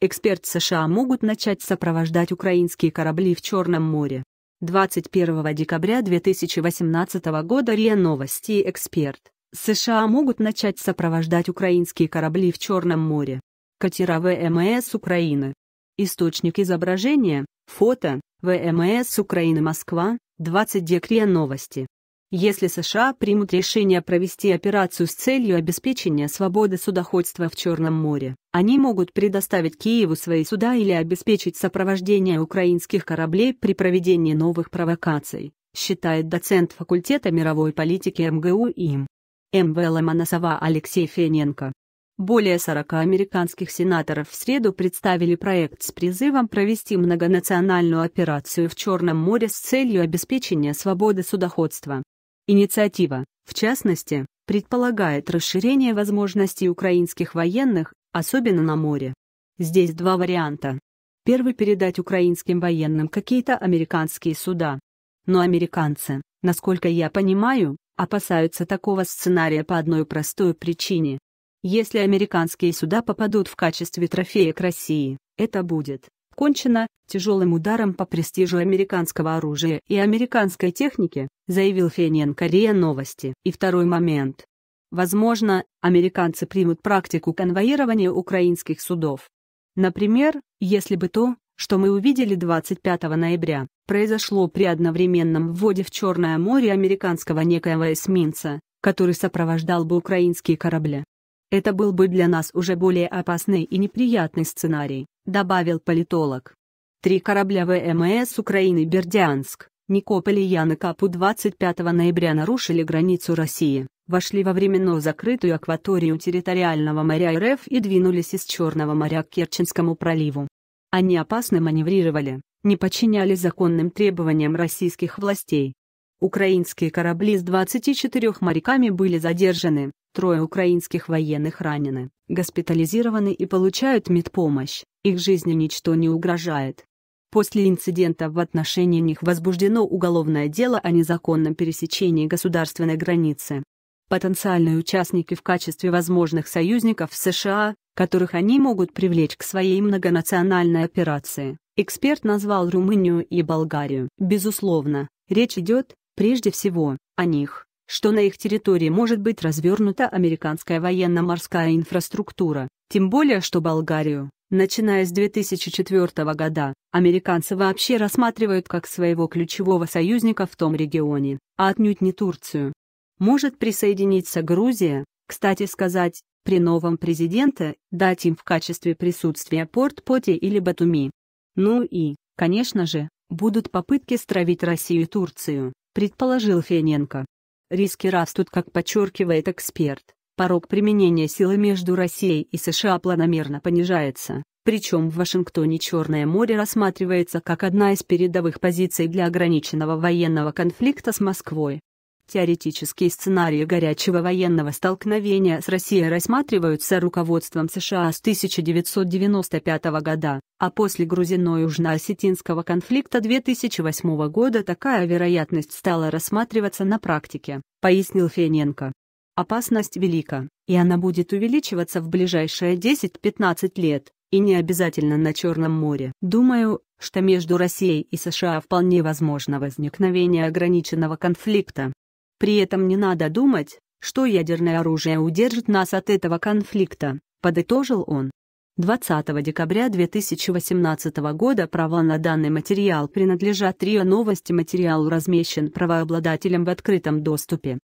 Эксперт США могут начать сопровождать украинские корабли в Черном море. 21 декабря 2018 года РИА Новости Эксперт. США могут начать сопровождать украинские корабли в Черном море. Катера ВМС Украины. Источник изображения, фото, ВМС Украины Москва, 20 декрия новости если США примут решение провести операцию с целью обеспечения свободы судоходства в Черном море. Они могут предоставить Киеву свои суда или обеспечить сопровождение украинских кораблей при проведении новых провокаций, считает доцент факультета мировой политики МГУ им. МВЛ Манасова а а а Алексей Фененко. Более 40 американских сенаторов в среду представили проект с призывом провести многонациональную операцию в Черном море с целью обеспечения свободы судоходства. Инициатива, в частности, предполагает расширение возможностей украинских военных, особенно на море. Здесь два варианта. Первый – передать украинским военным какие-то американские суда. Но американцы, насколько я понимаю, опасаются такого сценария по одной простой причине. Если американские суда попадут в качестве трофея к России, это будет кончена тяжелым ударом по престижу американского оружия и американской техники, заявил Фениан Корея Новости. И второй момент. Возможно, американцы примут практику конвоирования украинских судов. Например, если бы то, что мы увидели 25 ноября, произошло при одновременном вводе в Черное море американского некоего эсминца, который сопровождал бы украинские корабли. Это был бы для нас уже более опасный и неприятный сценарий добавил политолог. Три корабля ВМС Украины «Бердянск», Никополь и Янакапу 25 ноября нарушили границу России, вошли во временно закрытую акваторию территориального моря РФ и двинулись из Черного моря к Керченскому проливу. Они опасно маневрировали, не подчиняли законным требованиям российских властей. Украинские корабли с 24 моряками были задержаны, Трое украинских военных ранены, госпитализированы и получают медпомощь, их жизни ничто не угрожает. После инцидента в отношении них возбуждено уголовное дело о незаконном пересечении государственной границы. Потенциальные участники в качестве возможных союзников США, которых они могут привлечь к своей многонациональной операции, эксперт назвал Румынию и Болгарию. Безусловно, речь идет, прежде всего, о них что на их территории может быть развернута американская военно-морская инфраструктура, тем более что Болгарию, начиная с 2004 года, американцы вообще рассматривают как своего ключевого союзника в том регионе, а отнюдь не Турцию. Может присоединиться Грузия, кстати сказать, при новом президенте, дать им в качестве присутствия порт Поти или Батуми. Ну и, конечно же, будут попытки стравить Россию и Турцию, предположил Фененко. Риски растут, как подчеркивает эксперт. Порог применения силы между Россией и США планомерно понижается, причем в Вашингтоне Черное море рассматривается как одна из передовых позиций для ограниченного военного конфликта с Москвой. Теоретические сценарии горячего военного столкновения с Россией рассматриваются руководством США с 1995 года, а после грузино-южно-осетинского конфликта 2008 года такая вероятность стала рассматриваться на практике, пояснил Фененко. Опасность велика, и она будет увеличиваться в ближайшие 10-15 лет, и не обязательно на Черном море. Думаю, что между Россией и США вполне возможно возникновение ограниченного конфликта, при этом не надо думать, что ядерное оружие удержит нас от этого конфликта, подытожил он. 20 декабря 2018 года права на данный материал принадлежат Рио Новости. Материал размещен правообладателем в открытом доступе.